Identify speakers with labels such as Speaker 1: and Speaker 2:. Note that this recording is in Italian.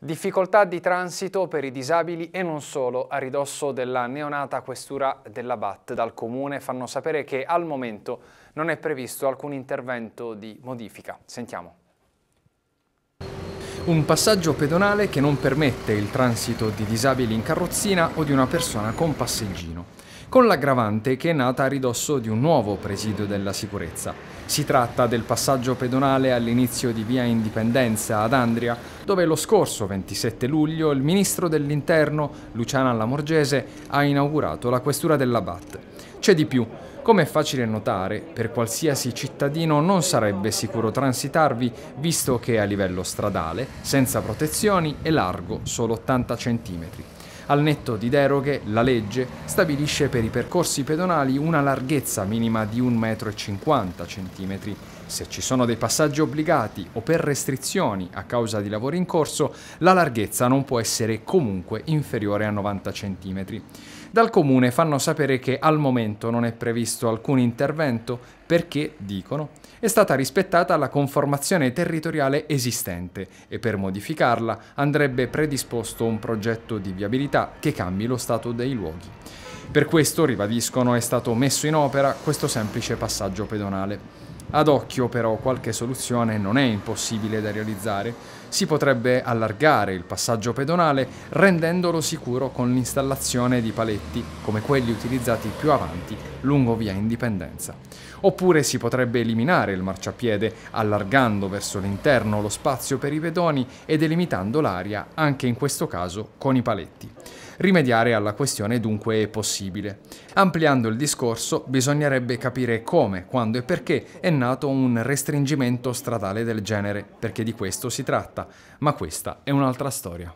Speaker 1: Difficoltà di transito per i disabili e non solo a ridosso della neonata questura della BAT dal comune fanno sapere che al momento non è previsto alcun intervento di modifica. Sentiamo. Un passaggio pedonale che non permette il transito di disabili in carrozzina o di una persona con passeggino, con l'aggravante che è nata a ridosso di un nuovo presidio della sicurezza. Si tratta del passaggio pedonale all'inizio di Via Indipendenza ad Andria, dove lo scorso 27 luglio il ministro dell'Interno, Luciana Lamorgese, ha inaugurato la questura della BAT. C'è di più, come è facile notare, per qualsiasi cittadino non sarebbe sicuro transitarvi, visto che a livello stradale, senza protezioni è largo solo 80 cm. Al netto di deroghe, la legge stabilisce per i percorsi pedonali una larghezza minima di 1,50 m. Se ci sono dei passaggi obbligati o per restrizioni a causa di lavori in corso, la larghezza non può essere comunque inferiore a 90 cm. Dal comune fanno sapere che al momento non è previsto alcun intervento perché, dicono, è stata rispettata la conformazione territoriale esistente e per modificarla andrebbe predisposto un progetto di viabilità che cambi lo stato dei luoghi. Per questo, ribadiscono, è stato messo in opera questo semplice passaggio pedonale. Ad occhio però qualche soluzione non è impossibile da realizzare. Si potrebbe allargare il passaggio pedonale rendendolo sicuro con l'installazione di paletti come quelli utilizzati più avanti lungo via Indipendenza. Oppure si potrebbe eliminare il marciapiede allargando verso l'interno lo spazio per i pedoni e delimitando l'aria anche in questo caso con i paletti. Rimediare alla questione dunque è possibile. Ampliando il discorso, bisognerebbe capire come, quando e perché è nato un restringimento stradale del genere, perché di questo si tratta, ma questa è un'altra storia.